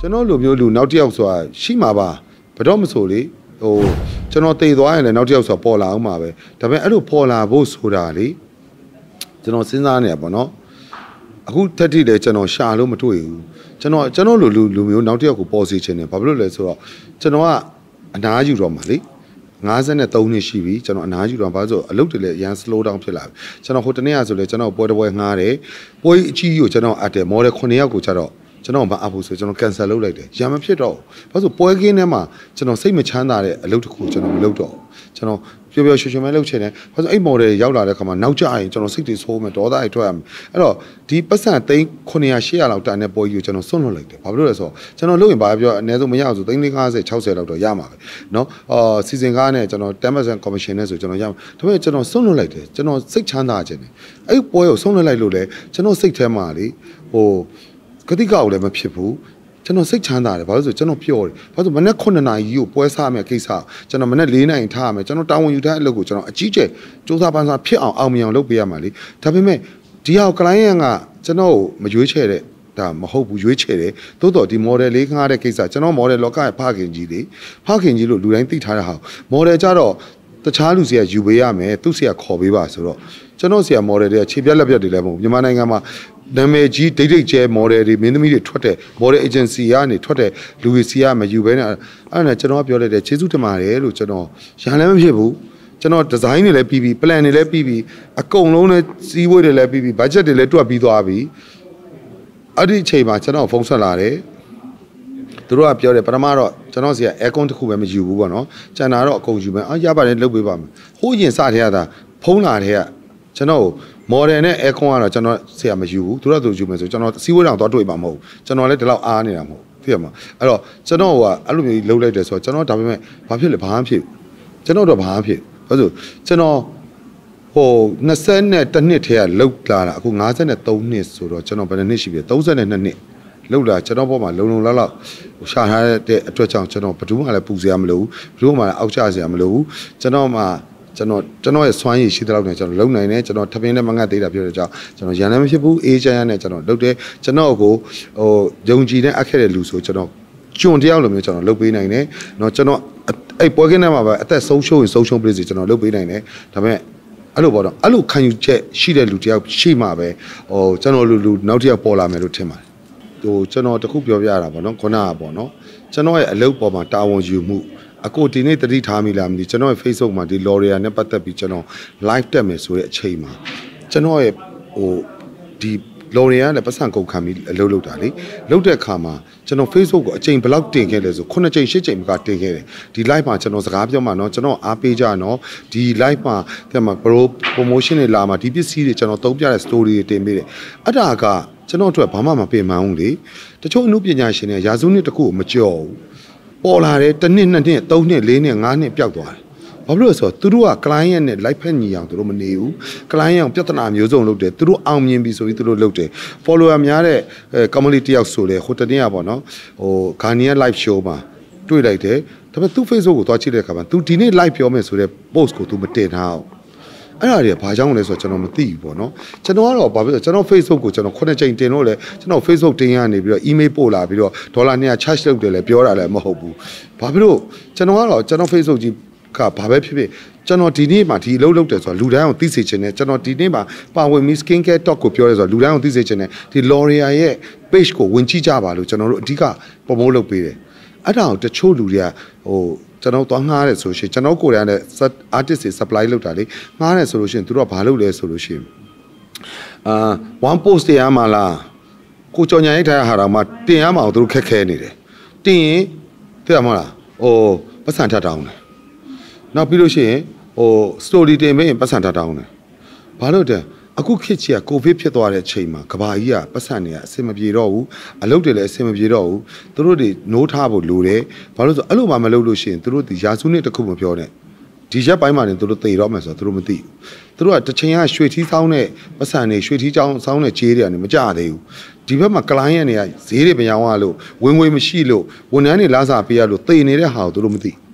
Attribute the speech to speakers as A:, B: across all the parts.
A: ကျွန်တော်လူမျိုးလူ နောက်တစ်ယောက်ဆိုတာရှိမှာပါဘာတော့မဆိုလေဟိုကျွန်တော်တိတ်သွားရင်လည်းနောက်တစ်ယောက်ဆိုတာပေါ်လာအောင်ပါပဲဒါပေမဲ့အဲ့လိုပေါ်လာဖို့ဆိုတာလေကျွန်တော်စဉ်းစားနေတာပေါ့နော်အခုတက်တိလည်းကျွန်တော်ရှာလို့မတွေ့ဘူးကျွန်တော်ကျွန်တော်လူလူလူမျိုးနောက်တစ်ယောက်ကိုပေါ်စီချင်တယ်ဘာလို့လဲဆိုတော့ကျွန်တော်ကအနားယူတော့မှာလေ53နှစ်ရှိပြီကျွန်တော်အနားယူတော့ဘာလို့ဆိုအလုပ်တွေလည်းရန် slow down ဖြစ်လာပြီကျွန်တော်ဟိုတနေ့ကဆိုလေကျွန်တော်ပွဲတပွဲငှားတယ်ပွဲအကြီးကြီးကိုကျွန်တော်အပ်တယ်မော်ဒယ်9ယောက်ကိုကျတော့ကျွန်တော်မအပ်ဘူးဆိုကျွန်တော် cancel လုပ်လိုက်တယ်ရံမဖြစ်တော့ဘူးဘာလို့ပွဲကင်းထဲမှာကျွန်တော်စိတ်မချမ်းသာတဲ့အလုပ်တစ်ခုကျွန်တော်မလုပ်တော့ကျွန်တော်ပျော်ပျော်ရွှင်ရွှင်ပဲလုပ်ချင်တယ်ဘာလို့အဲ့ model ရောက်လာတဲ့ခါမှာနောက်ကျရင်ကျွန်တော်စိတ်တွေဆိုးမယ်ဒေါသတွေထွက်ရမယ်အဲ့တော့ဒီပတ်စံသိန်း900 800လောက်တန်တဲ့ပွဲကြီးကိုကျွန်တော်စွန့်လွတ်လိုက်တယ်ဘာလို့လဲဆိုတော့ကျွန်တော်လုပ်ရင်ဘာပြောအနည်းဆုံးမရအောင်ဆိုသိန်း50 60လောက်တော့ရမှာပဲเนาะအော်စီစဉ်ကားနဲ့ကျွန်တော်10% commission နဲ့ဆိုကျွန်တော်ရမှာဒါပေမဲ့ကျွန်တော်စွန့်လွတ်လိုက်တယ်ကျွန်တော်စိတ်ချမ်းသာခြင်းတယ်အဲ့ပွဲကိုစွန့်လွတ်လိုက်လို့လေကျွန်တော်စိတ်ထဲမှာလေဟိုကတိကကိုလည်းမဖြစ်ဘူးကျွန်တော်စိတ်ချမ်းသာတယ်ဘာလို့ဆိုကျွန်တော်ပျော်တယ်ဘာလို့ဆိုမနေ့9နာရီကိုပွဲစားမယ်ကိစ္စကျွန်တော်မနေ့4နာရီထားရမယ်ကျွန်တော်တာဝန်ယူထားတဲ့အလုပ်ကိုကျွန်တော်အကြီးကျယ်စူးစမ်းပန်းစားဖြစ်အောင်အောင်မြင်အောင်လုပ်ပေးရမှာလေဒါပေမဲ့ဒီဟာ client ကကျွန်တော်ကိုမရွေးချယ်တဲ့ဒါမဟုတ်ဘူးရွေးချယ်တယ်သို့တော်ဒီ model လေးခါတဲ့ကိစ္စကျွန်တော် model လောကရဲ့ဖခင်ကြီးလေဖခင်ကြီးလို့လူတိုင်းသိထားတဲ့ဟာ model ကြတော့တခြားလူစီကယူပေးရမယ်သူစီကခေါ်ပေးပါဆိုတော့ကျွန်တော်စီက model တွေကခြေပြက်လက်ပြက်တွေလည်းမဟုတ်မြန်မာနိုင်ငံမှာနာမည်ကြီးဒိတ်ဒိတ်ကျဲ model တွေမင်းသမီးတွေထွက်တဲ့ model agency ကနေထွက်တဲ့လူတွေစီကမယူဘဲနဲ့အဲ့ဒါကျွန်တော်ပြောလိုက်တယ်ကျေးဇူးတင်ပါတယ်လို့ကျွန်တော်ရန်လည်းမဖြစ်ဘူးကျွန်တော် design တွေလည်းပြီးပြီ plan တွေလည်းပြီးပြီအကုန်လုံးလည်းစီးဝေးတွေလည်းပြီးပြီ budget တွေလည်းတွက်ပြီးသွားပြီအဲ့ဒီအချိန်မှာကျွန်တော်ဖုန်းဆက်လာတယ်သူတို့ကပြောတယ်ပထမတော့ကျွန်တော်စီက aircon တစ်ခုပဲမယူဘူးပေါ့နော်ကျန်တာတော့အကုန်ယူမယ်အာရပါတယ်လုတ်ပေးပါမယ်ဟိုးရင်စထဲကသာဖုန်းလာတဲ့ကကျွန်တော်ကိုမော်ဒယ်နဲ့အဲကွန်ကတော့ကျွန်တော်ဆရာမယူဘူးသူတို့သူယူမယ်ဆိုကျွန်တော်စီးဝေးတောင်သွားတွေ့မှာမဟုတ်ဘူးကျွန်တော်လည်းဒီလောက်အားနေတာမဟုတ်ဘူးသိရမလားအဲ့တော့ကျွန်တော်ကအဲ့လိုမျိုးလှုပ်လိုက်တယ်ဆိုတော့ကျွန်တော်ဒါပေမဲ့ဘာဖြစ်လဲဘာမှဖြစ်ဘူးကျွန်တော်တော့ဘာမှဖြစ်ဘူးဆိုကျွန်တော်ဟို20နဲ့တစ်နှစ်ထဲကလှုပ်လာတာအခု53နှစ်ဆိုတော့ကျွန်တော်ဘယ်နှစ်ရှိပြီ32နှစ်လောက်လာကျွန်တော်ဘောမှာလုံလုံလောက်လောက်ရှာထားတဲ့အတွက်ကြောင့်ကျွန်တော်ဘယ်သူမှလည်းပူစရာမလိုဘူးဘယ်သူမှလည်းအောက်ချစရာမလိုဘူးကျွန်တော်မှကျွန်တော်ကျွန်တော်ရဲ့စွမ်းရည်ရှိတဲ့လောက်နဲ့ကျွန်တော်လုံနိုင်တယ်ကျွန်တော်ထပင်းနဲ့မငတ်သေးတာပြောတဲ့ကြောင့်ကျွန်တော်ရန်လည်းမဖြစ်ဘူးအေးချမ်းရနဲ့ကျွန်တော်လုပ်တယ်ကျွန်တော်ကိုဟိုယုံကြည်နဲ့အခက်တဲ့လူဆိုကျွန်တော်ကျွံတယောက်လိုမျိုးကျွန်တော်လုပ်ပေးနိုင်တယ်เนาะကျွန်တော်အဲ့ပွဲခင်းထဲမှာပဲအသက်ဆုံးရှုံးရင်ဆုံးရှုံးပလိစီကျွန်တော်လုပ်ပေးနိုင်တယ်ဒါပေမဲ့အဲ့လိုပေါ့တော့အဲ့လိုခံယူချက်ရှိတဲ့လူတယောက်ရှိမှပဲဟိုကျွန်တော်လူလူနောက်တစ်ယောက်ပေါ်လာမယ်လို့ထင်ပါတယ်ဟိုကျွန်တော်တခုပြောပြရတာပေါ့နော်ခုနကပေါ့နော်ကျွန်တော်ရဲ့အလုပ်ပေါ်မှာတာဝန်ယူမှုအကိုဒီနေ့တတိထားမိလားမသိကျွန်တော်ရဲ့ Facebook မှာဒီ Loria နဲ့ပတ်သက်ပြီးကျွန်တော် live တက်မယ်ဆိုတဲ့အချိန်မှာကျွန်တော်ရဲ့ဟိုဒီလော်ရီယာနဲ့ပတ်စံကုန်ခံပြီးအလုပ်လုပ်တာလေလုပ်တဲ့အခါမှာကျွန်တော် Facebook ကိုအချိန်ဘလောက်တင်ခဲ့လဲဆို9ချိန်10ချိန်မကတင်ခဲ့တယ်ဒီ live မှာကျွန်တော်စကားပြောမှာเนาะကျွန်တော်အားပေးကြเนาะဒီ live မှာပြန်မှာ pro promotion တွေလာမှာဒီပစ္စည်းတွေကျွန်တော်သုံးပြတဲ့ story တွေတင်ပေးတယ်အဲ့ဒါကကျွန်တော်အတွက်ဘာမှမပင်ပန်းဘူးလေတချို့အမှုပညာရှင်တွေရာစုနှစ်တခုကိုမကြော်ဘူးပေါ်လာတယ်တစ်နှစ်နှစ်နှစ်သုံးနှစ်လေးနှစ်ငါးနှစ်ပျောက်သွားတယ်ဘာဖြစ်လို့လဲဆိုတော့သူတို့က client နဲ့ live ဖက်ညီအောင်သူတို့မနေဘူး client အောင်ပြဿနာမျိုးစုံလုပ်တယ်သူတို့အောင်မြင်ပြီဆိုပြီးသူတို့လုပ်တယ် follower များတဲ့ကမလီတယောက်ဆိုလေဟိုတနေ့ကပေါ့နော်ဟို Garnier live show မှာတွေ့လိုက်တယ်ဒါပေမဲ့သူ Facebook ကိုသွားကြည့်တဲ့အခါမှာ तू ဒီနေ့ live ပြောမယ်ဆိုတဲ့ post ကို तू မတင်ထားအောင်အဲ့ဒါတွေကဘာကြောင့်လဲဆိုတော့ကျွန်တော်မသိဘူးပေါ့နော်ကျွန်တော်ကတော့ဘာဖြစ်လဲကျွန်တော် Facebook ကိုကျွန်တော်ခုနှစ်ချိန်တင်လို့လေကျွန်တော် Facebook တင်ရနေပြီးတော့ email ပို့လာပြီးတော့ဒေါ်လာ200 charge လုပ်တယ်လေပြောတာလည်းမဟုတ်ဘူးဘာဖြစ်လို့ကျွန်တော်ကတော့ကျွန်တော် Facebook ကြီးကဘာပဲဖြစ်ဖြစ်ကျွန်တော်ဒီနေ့မှာဒီအလုပ်လုပ်တယ်ဆိုတော့လူတိုင်းအောင်သိစေချင်တယ်ကျွန်တော်ဒီနေ့မှာပါဝင်မီ skin care talk ကိုပြောရဲဆိုတော့လူတိုင်းအောင်သိစေချင်တယ်ဒီ L'Oreal ရဲ့ page ကိုဝင်ကြည့်ကြပါလို့ကျွန်တော်တို့အဓိက promote လုပ်ပေးတယ်အဲ့ဒါကိုတချို့လူတွေကဟိုကျွန်တော်သွားငှားတယ်ဆိုလို့ရှိရင်ကျွန်တော်ကိုယ်တိုင်နဲ့ artist တွေ supply လုပ်တာလေငှားတယ်ဆိုလို့ရှိရင်သူတို့ကဘာလုပ်လဲဆိုလို့ရှိရင်အာ one post တွေရမှာလားကိုကြော်ညာရိုက်ထားတာဟာတော့မှတင်ရမှာကိုသူတို့ခက်ခဲနေတယ်တင်ရင်သိရမလားဟိုပတ်စံထတောင်းတယ်နောက်ပြီးလို့ရှိရင်ဟို story တင်မင်းပတ်စံထတောင်းတယ်ဘာလို့တဲ့အခုခေတ်ကြီးကကိုဗစ်ဖြစ်သွားတဲ့အချိန်မှာကဘာကြီးကပတ်စံတွေကအဆင်မပြေတော့ဘူးအလုပ်တွေလည်းအဆင်မပြေတော့ဘူးသူတို့တွေ노ထားဖို့လိုတယ်ဘာလို့ဆိုအဲ့လိုမှမလုပ်လို့ရှိရင်သူတို့ဒီရာစုနှစ်တစ်ခုမပြောနဲ့ဒီရက်ပိုင်းမှာနေသူတို့သေတော့မယ်ဆိုတော့သူတို့မသိဘူးသူတို့ကတစ်ချိန်ကရွှေထီးဆောင်တဲ့ပတ်စံတွေရွှေထီးကြောင်းဆောင်တဲ့ခြေတွေကနေမကြသေးဘူးဒီဘက်မှာ client တွေကဈေးတွေပြောင်းရလို့ဝင်ငွေမရှိလို့ဝန်ထမ်းတွေလာစားပေးရလို့သေနေတဲ့ဟာကိုသူတို့မသိဘူး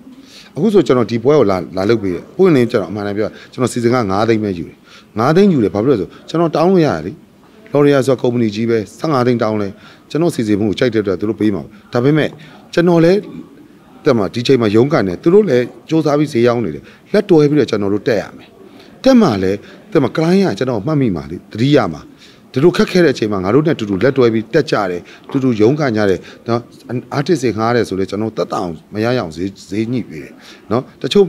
A: အခုဆိုကျွန်တော်ဒီပွဲကိုလာလာလုပ်ပေးတယ်ပွင့်လင်းကျွန်တော်အမှန်တမ်းပြောကျွန်တော်စီစဉ်က9သိန်းပဲယူတယ်9သိန်းယူတယ်ဘာဖြစ်လို့လဲဆိုကျွန်တော်တောင်းလို့ရတယ်လေလော်ရီယာဆိုကုမ္ပဏီကြီးပဲ15သိန်းတောင်းလဲကျွန်တော်စီစဉ်မှုကိုကြိုက်တဲ့အတွက်သူတို့ပေးမှာဒါပေမဲ့ကျွန်တော်လည်းတက်မှာဒီချိန်မှာရုံးကန်နေသူတို့လည်းစ조사ပြီးဈေးရောင်းနေတယ်လက်တော်ပြီးတော့ကျွန်တော်တို့တက်ရမယ်တက်မှာလည်းတက်မှာ client ကကျွန်တော်မှတ်မိမှာလေတတိယမှာဒီလိုခက်ခဲတဲ့အချိန်မှာငါတို့နဲ့တူတူလက်တွဲပြီးတက်ကြတယ်တူတူရုန်းကန်ကြတယ်နော် artist တွေငားတယ်ဆိုတော့ကျွန်တော်တက်တအောင်မရရအောင်ဈေးဈေးညှိပေးတယ်နော်တချို့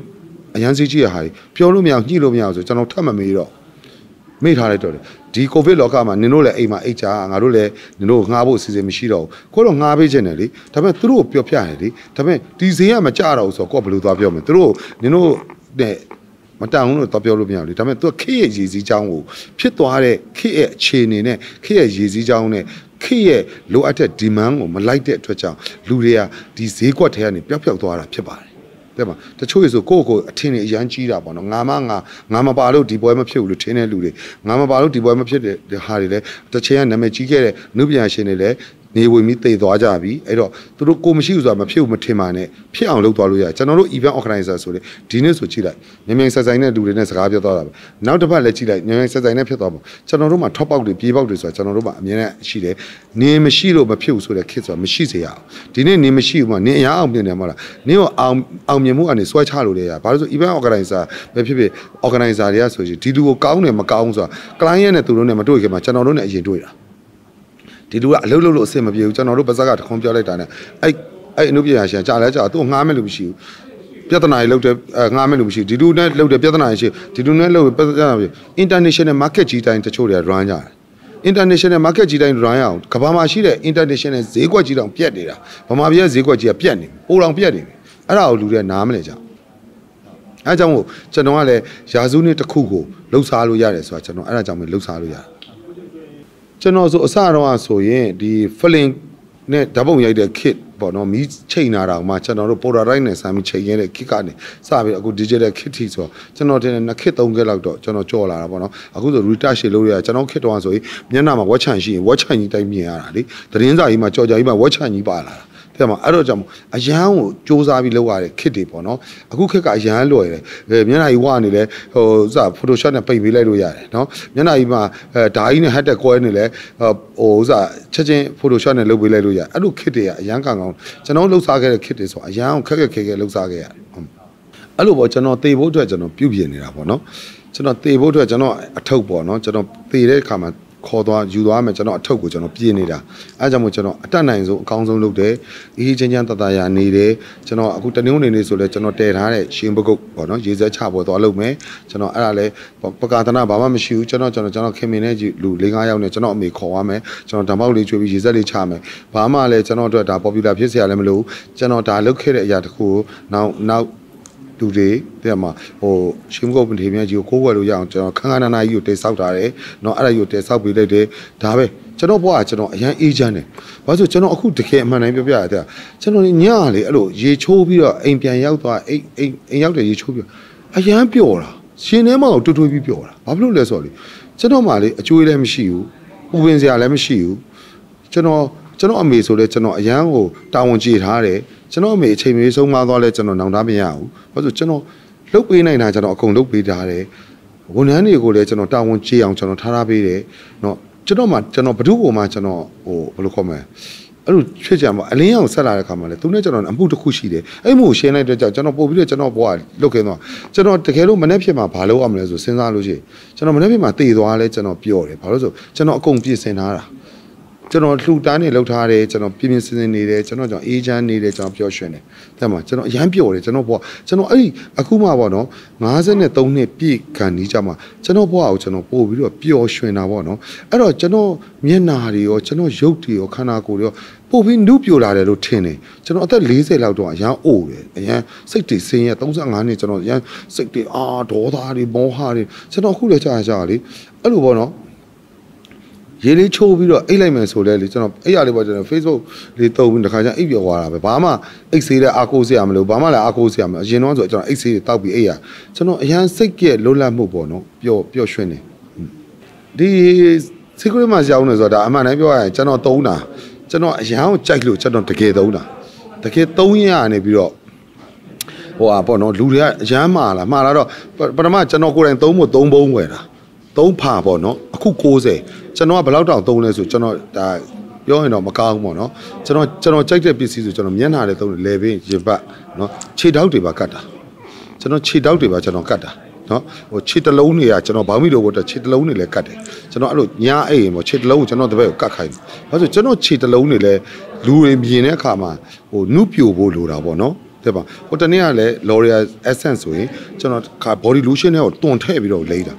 A: အရန်ဈေးကြီးရဟာပြောလို့မရအောင်ညှိလို့မရအောင်ဆိုကျွန်တော်ထပ်မမေးတော့မိထားလိုက်တော့တယ်ဒီကိုဗစ်လောကမှာနင်တို့လည်းအိမ်မှာအိတ်ချာငါတို့လည်းနင်တို့ငှားဖို့အစီအစဉ်မရှိတော့ဘူးကိုတော့ငှားပေးခြင်းတယ်လေဒါပေမဲ့သူတို့ကိုပြောပြတယ်လေဒါပေမဲ့ဒီဈေးကမကြတော့ဘူးဆိုတော့ကိုကဘယ်လိုသွားပြောမလဲသူတို့နင်တို့နဲ့မတန်ဘူးလို့တော့ပြောလို့မရဘူးလေဒါပေမဲ့ तू ခေရဲ့ရေစည်းချောင်းကိုဖြစ်သွားတဲ့ခေရဲ့အခြေအနေနဲ့ခေရဲ့ရေစည်းချောင်းနဲ့ခေရဲ့လိုအပ်တဲ့ demand ကိုမလိုက်တဲ့အတွက်ကြောင့်လူတွေကဒီဈေးကွက်ထဲကနေပျောက်ပျောက်သွားတာဖြစ်ပါတယ်တဲ့မှာတချို့ရေဆိုကိုယ့်ကိုအထင်တွေအရန်ကြီးတာပေါ့နော်ငါမငါငါမပါလို့ဒီပွဲမဖြစ်ဘူးလို့ထင်တဲ့လူတွေငါမပါလို့ဒီပွဲမဖြစ်တဲ့ဟာတွေလည်းတစ်ချိန်ကနာမည်ကြီးခဲ့တဲ့နုပညာရှင်တွေလည်းနေဝင်ပြီးတိတ်သွားကြပြီအဲ့တော့သူတို့ကိုမရှိဘူးဆိုတာမဖြစ်ဘူးမထင်ပါနဲ့ဖြစ်အောင်လုပ်သွားလို့ရကျွန်တော်တို့ event organizer ဆိုတဲ့ဒီနေ့ဆိုကြည့်လိုက်မြန်မြန်ဆက်ဆိုင်တဲ့လူတွေနဲ့စကားပြောသွားတာပဲနောက်တစ်ပတ်လည်းကြည့်လိုက်မြန်မြန်ဆက်ဆိုင်နဲ့ဖြစ်သွားပါကျွန်တော်တို့မှာ top out တွေပြေးပေါက်တွေဆိုတာကျွန်တော်တို့မှာအများနဲ့ရှိတယ်နေမရှိလို့မဖြစ်ဘူးဆိုတဲ့ kit ဆိုတာမရှိစေရအောင်ဒီနေ့နေမရှိဘူးမှာနေအရာအောင်ပြင်တယ်မဟုတ်လားနေရောအောင်အောင်မြင်မှုအနေစွဲချလို့လေရဘာလို့ဆို event organizer ပဲဖြစ်ဖြစ် organizer တွေကဆိုရင်ဒီလူကိုကောင်းတယ်မကောင်းဆိုတာ client နဲ့သူတို့နဲ့မတွေ့ခင်မှာကျွန်တော်တို့နဲ့အရင်တွေ့တာဒီလူကအလုပ်လုပ်လို့အဆင်မပြေဘူးကျွန်တော်တို့ပါဇက်ကတခုံးပြောလိုက်တာနဲ့အဲ့အဲ့အမှုပညာရှင်ကြာလဲကြာသူ့ငှားမဲ့လူမရှိဘူးပြဿနာတွေလောက်တဲ့ငားမဲ့လို့မရှိဒီလူနဲ့လောက်တဲ့ပြဿနာတွေရှိဒီလူနဲ့လောက်ပြဿနာတွေ international market ကြီးတိုင်းတချို့တွေက run ကြတယ် international market ကြီးတိုင်း run ရအောင်ကမ္ဘာမှာရှိတဲ့ international ဈေးကွက်ကြီးတောင်ပြက်နေတာဗမာပြည်ရဲ့ဈေးကွက်ကြီးကပြက်နေပိုတောင်ပြက်နေအဲ့ဒါကိုလူတွေနားမလဲကြအဲ့ကြောင့်မို့ကျွန်တော်ကလည်းရာစုနှစ်တစ်ခုကိုလှုပ်ရှားလို့ရတယ်ဆိုတာကျွန်တော်အဲ့ဒါကြောင့်ပဲလှုပ်ရှားလို့ရတယ်ကျွန်တော်ဆိုအစတော့ဆိုရင်ဒီ fling နဲ့ဓာတ်ပုံရိုက်တဲ့ kit ပေါ့နော်မီးချိန်လာတာကမှကျွန်တော်တို့ polaroid နဲ့စာမီးချိန်ရတဲ့ kit ကနေစပြီးအခု digital kit ထိဆိုတော့ကျွန်တော် တင်တဲ့ kit 3 kit လောက်တော့ကျွန်တော်ကြော်လာတာပေါ့နော်အခုဆို retouch ရှေ့လို့ရကျွန်တော် kit တော့ဆိုရင်မျက်နှာမှာ watch chain ရှိရင် watch chain ကြီးတိုက်မြင်ရတာလေသတင်းစာကြီးမှာကြော်ကြာကြီးမှာ watch chain ကြီးပါလာတာတဲ့မှာအဲ့တော့ကြောင့်အရန်ကိုစ조사ပြီးလောက်ရတဲ့ခစ်တွေပေါ့နော်အခုခစ်ကအရန်လွယ်တယ်မျက်နှာကြီးဝနေလဲဟိုစ Photoshop နဲ့ပိတ်ပေးလိုက်လို့ရတယ်နော်မျက်နှာကြီးမှာအဲဓာကြီးနဲ့ hat တက်ကွဲနေလဲဟိုစချက်ချင်း Photoshop နဲ့လုပ်ပေးလိုက်လို့ရအဲ့လိုခစ်တွေကအရန်ကောင်ကောင်ကျွန်တော်လှုပ်ရှားခဲ့တဲ့ခစ်တွေဆိုအရန်ကိုခက်ခက်ခဲခဲလှုပ်ရှားခဲ့ရတယ်အဲ့လိုပေါ့ကျွန်တော်တေဖို့အတွက်ကျွန်တော်ပြုပြင်နေတာပေါ့နော်ကျွန်တော်တေဖို့အတွက်ကျွန်တော်အထုပ်ပေါ့နော်ကျွန်တော်တေတဲ့အခါမှာခေါ်သွားယူသွားမယ်ကျွန်တော်အထုပ်ကိုကျွန်တော်ပြင်နေတာအဲကြောင့်မို့ကျွန်တော်အတက်နိုင်ဆုံးအကောင်းဆုံးလုပ်တယ်အေးချင်းချင်းတတရာနေတယ်ကျွန်တော်အခုတနင်္ဂနွေနေ့ဆိုလဲကျွန်တော်တည်ထားတဲ့ရှင်ပုဂုတ်ပေါ့နော်ရေစဲချပေါ်သွားလုပ်မယ်ကျွန်တော်အဲ့ဒါလဲပကာသနာဘာမှမရှိဘူးကျွန်တော်ကျွန်တော်ကျွန်တော်ခင်မင်းနဲ့လူ၄၅ယောက်နဲ့ကျွန်တော်အမေခေါ်သွားမယ်ကျွန်တော်ဓမ္မောက်လေးကျွေးပြီးရေစက်လေးချမယ်ဘာမှလဲကျွန်တော်အတွက်ဒါ popular ဖြစ်စရာလည်းမလိုဘူးကျွန်တော်ဒါလုပ်ခဲ့တဲ့အရာတစ်ခုကိုနောက်နောက်သူတွေတဲ့မှာဟိုရှင်ကုတ်ပထေမြတ်ကြီးကိုကိုးကွယ်လို့ရအောင်ကျွန်တော်ခန်းခန်းနာနာကြီးကိုတိဆောက်ထားတယ်เนาะအဲ့ဒါကြီးကိုတိဆောက်ပေးလိုက်တယ်ဒါပဲကျွန်တော်ဘွားကကျွန်တော်အရန်အေးချမ်းတယ်ဘာလို့ဆိုကျွန်တော်အခုတကယ်အမှန်တိုင်းပြောပြရတဲ့ကျွန်တော်ညလေအဲ့လိုရေချိုးပြီးတော့အိမ်ပြန်ရောက်သွားအိမ်အိမ်အိမ်ရောက်တယ်ရေချိုးပြီးအရန်ပျော်တာရှင်ထဲမှာတူတူပြီးပျော်တာဘာဖြစ်လို့လဲဆိုတော့လေကျွန်တော်မှလေအကျွေးလည်းမရှိဘူးပူပင်စရာလည်းမရှိဘူးကျွန်တော်ကျွန်တော်အမေဆိုလဲကျွန်တော်အရန်ကိုတာဝန်ကြည်ထားတယ်ကျွန်တော်အမေအချိန်မေးဆုံးမသွားလဲကျွန်တော်နောင်တမရဘူးဘာလို့ကျွန်တော်လှုပ်ပေးနိုင်တာကျွန်တော်အကုန်လှုပ်ပေးထားတယ်ဝန်ထမ်းတွေကိုလည်းကျွန်တော်တာဝန်ကြီးအောင်ကျွန်တော်ထားထားပေးတယ်เนาะကျွန်တော်မှကျွန်တော်ဘ ᱹ ဒုပုံမှကျွန်တော်ဟိုဘယ်လိုခေါ်မလဲအဲ့လိုဖြစ်ကြမှာအလင်းရောင်ဆက်လာတဲ့ခါမှာလေသူနဲ့ကျွန်တော်အမှုတစ်ခုရှိတယ်အဲ့မှုကိုရှင်းလိုက်တဲ့ကြောင့်ကျွန်တော်ပို့ပြီးတော့ကျွန်တော်ဘွားလုတ်ခင်းသွားကျွန်တော်တကယ်လို့မနေ့ဖြစ်မှာဘာလို့အောင်မလဲဆိုစဉ်းစားလို့ရှိရင်ကျွန်တော်မနေ့ဖြစ်မှာတည်သွားလဲကျွန်တော်ပြောတယ်ဘာလို့ဆိုကျွန်တော်အကုန်ပြင်ဆင်ထားတာကျွန်တော်လှူတန်းနေလောက်ထားတယ်ကျွန်တော်ပြင်ပြင်စင်စင်နေတယ်ကျွန်တော်ကြောင့်အေးချမ်းနေတယ်ကျွန်တော်ပျော်ရွှင်တယ်တဲ့မှာကျွန်တော်အရန်ပျော်တယ်ကျွန်တော်ဘွားကျွန်တော်အဲ့ဒီအခုမှပေါ့နော်53နှစ်ပြည့်ခံနေကြမှာကျွန်တော်ဘွားကိုကျွန်တော်ပို့ပြီးတော့ပျော်ရွှင်တာပေါ့နော်အဲ့တော့ကျွန်တော်မျက်နာတွေရောကျွန်တော်ရုပ်တွေရောခန္ဓာကိုယ်တွေရောပို့ပြီးနုပြိုလာတယ်လို့ထင်တယ်ကျွန်တော်အသက်40လောက်တော့အရန်အိုတယ်အရန်စိတ်တွေဆင်းရဲ35နှစ်ကျွန်တော်အရန်စိတ်တွေအာဒေါသတွေမောဟတွေကျွန်တော်အခုလည်းကြာကြာလေအဲ့လိုပေါ့နော်ရေးလေးချိုးပြီးတော့အိတ်လိုက်မယ်ဆိုလဲလေကျွန်တော်အဲ့ရလေးပေါ့ကျွန်တော် Facebook လေးတုံပြီးတခါကျအိတ်ပြော်သွားတာပဲဘာမှအိတ်ဆေးတဲ့အာကိုးဆေးရမလို့ဘာမှလည်းအာကိုးဆေးရမလို့အရင်တော့ဆိုကျွန်တော်အိတ်ဆေးတွေတောက်ပြီးအိတ်ရကျွန်တော်အရန်စိတ်ကြက်လွတ်လပ်မှုပေါ့နော်ပျော်ပျော်ရွှင်နေဒီ secret မှာရောင်းနေဆိုတော့ဒါအမှန်တမ်းပြောရရင်ကျွန်တော်သုံးတာကျွန်တော်အရန်ကိုကြိုက်လို့ကျွန်တော်တကယ်သုံးတာတကယ်သုံးရနေပြီးတော့ဟိုဟာပေါ့နော်လူတွေကအရန်မာလာမာလာတော့ပထမကျွန်တော်ကိုယ်တိုင် သုံးဖို့သုံးပုံးွယ်တာ3ဖာပေါ့နော်အခု60ကျွန်တော်ကဘယ်လောက်တောင်သုံးလဲဆိုကျွန်တော်ဒါပြောရင်တော့မကောင်းဘူးပေါ့နော်ကျွန်တော်ကျွန်တော်ကြိုက်တဲ့ပစ္စည်းဆိုကျွန်တော်မျက်နှာတွေသုံးတယ်လေပင်ရင်ပတ်နော်ခြေထောက်တွေပါကတ်တာကျွန်တော်ခြေထောက်တွေပါကျွန်တော်ကတ်တာနော်ဟိုခြေတလုံးတွေကကျွန်တော်ဘာမှမလုပ်ဘူးတော့ခြေတလုံးတွေလည်းကတ်တယ်ကျွန်တော်အဲ့လိုညာအိမ်ပေါ့ခြေတလုံးကိုကျွန်တော်တပည့်ကိုကတ်ခိုင်းတယ်ဘာလို့ကျွန်တော်ခြေတလုံးတွေလည်းလူတွေမြင်တဲ့အခါမှာဟိုနုပြိုဖို့လိုတာပေါ့နော်တဲ့ပါဟိုတနေ့ကလည်း L'Oreal Essence ဆိုရင်ကျွန်တော် body lotion တွေကိုတွန်ထည့်ပြီးတော့လိမ့်တာ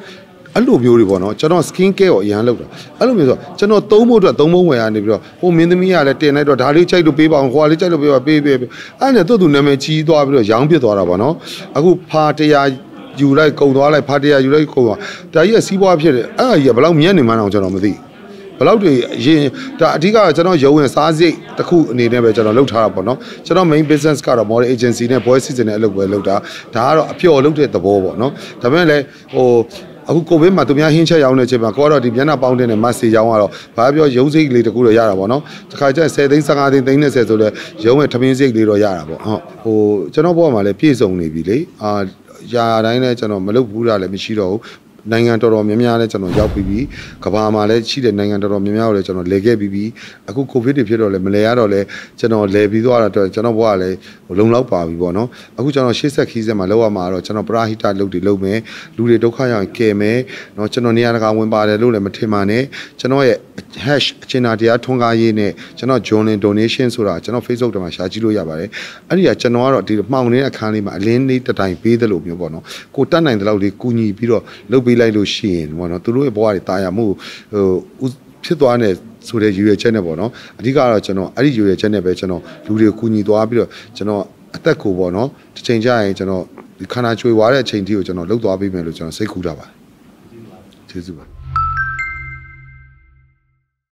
A: အဲ့လိုမျိုးတွေပေါ့နော်ကျွန်တော် skin care ကိုအရန်လုပ်တာအဲ့လိုမျိုးဆိုကျွန်တော်သုံးဖို့အတွက်သုံးဖို့ဝယ်ရနေပြီးတော့ဟိုမင်းသမီးကလည်းတင်လိုက်တော့ဒါလေးချိုက်လို့ပေးပါအောင်ဟိုကလေးချိုက်လို့ပေးပါပေးပေးအဲ့နဲ့သူ့သူနာမည်ကြီးသွားပြီးတော့ရောင်းပြသွားတာပေါ့နော်အခုဖာတရားယူလိုက်ကုံသွားလိုက်ဖာတရားယူလိုက်ကုံသွားဒါကြီးကစီးပွားဖြစ်တယ်အဲ့ဒါကြီးကဘယ်လောက်မြတ်နေမှန်းတော့ကျွန်တော်မသိဘူးဘလောက်တွေရင်ဒါအဓိကကျွန်တော်ရုံဝင်စားစိတ်တစ်ခုအနေနဲ့ပဲကျွန်တော်လုပ်ထားတာပေါ့နော်ကျွန်တော် main business ကတော့ model agency နဲ့ boy season နဲ့အလုပ်ပဲလုပ်တာဒါကတော့အပျော်လုပ်တဲ့သဘောပေါ့နော်ဒါပေမဲ့လည်းဟိုအခုကိုဗစ်မှာသူများဟင်းချက်ရောင်းတဲ့အချိန်မှာကိုကတော့ဒီမျက်နှာပေါင်းတဲ့နဲ့မဆေးရောင်းကတော့ဘာပြောရုံးစိတ်လေးတကူတော့ရတာပေါ့နော်တခါကျ10သိန်း15သိန်းသိန်း30ဆိုလဲရုံးရဲ့ထမင်းစိတ်လေးတော့ရတာပေါ့ဟုတ်ဟိုကျွန်တော်ဘောမှာလည်းပြည့်စုံနေပြီလေအာຢာတိုင်းလည်းကျွန်တော်မလုပ်ဘူးတာလည်းမရှိတော့ဘူးနိုင်ငံတော်တော်များများလည်းကျွန်တော်ရောက်ပြီးပြီကဘာမှာလည်းရှိတဲ့နိုင်ငံတော်တော်များများကိုလည်းကျွန်တော်လဲခဲ့ပြီးပြီအခုကိုဗစ်တွေဖြစ်တော့လည်းမလဲရတော့လည်းကျွန်တော်လဲပြီးသွားတာတော့ကျွန်တော်ဘဝလည်းလုံလောက်ပါပြီပေါ့နော်အခုကျွန်တော်ရှေ့ဆက်ခီးဆက်မှာလောက်ရမှာတော့ကျွန်တော်ပရာဟိတလုပ်တွေလုပ်မယ်လူတွေဒုက္ခရောက်ရင်ကယ်မယ်เนาะကျွန်တော်နေရာတကာဝင်ပါတယ်လို့လည်းမထင်ပါနဲ့ကျွန်တော်ရဲ့ hash အချင်းနာတရားထွန်းကားရေးနဲ့ကျွန်တော် joining donation ဆိုတာကျွန်တော် Facebook ထဲမှာရှာကြည့်လို့ရပါတယ်အဲ့ဒီကကျွန်တော်ကတော့ဒီမှောင်နေတဲ့အခန်းလေးမှာအလင်းလေးတစ်တိုင်ပေးသလိုမျိုးပေါ့နော်ကိုတတ်နိုင်တဲ့လောက်လေးကူညီပြီးတော့လုပ်ပေးလိုက်လို့ရှိရင်ပေါ့နော်သူတို့ရဲ့ဘဝတွေတာယာမှုဟိုဖြစ်သွားတဲ့ဆိုတဲ့ရွေချက်နဲ့ပေါ့နော်အဓိကတော့ကျွန်တော်အဲ့ဒီရွေချက်နဲ့ပဲကျွန်တော်လူတွေကူညီသွားပြီးတော့ကျွန်တော်အသက်ကိုပေါ့နော်တစ်ချိန်ကျရင်ကျွန်တော်ဒီခန္ဓာကြွေသွားတဲ့အချိန်ထိကိုကျွန်တော်လှုပ်သွားပေးမယ်လို့ကျွန်တော်စိတ်ကူးတာပါကျေးဇူးပါ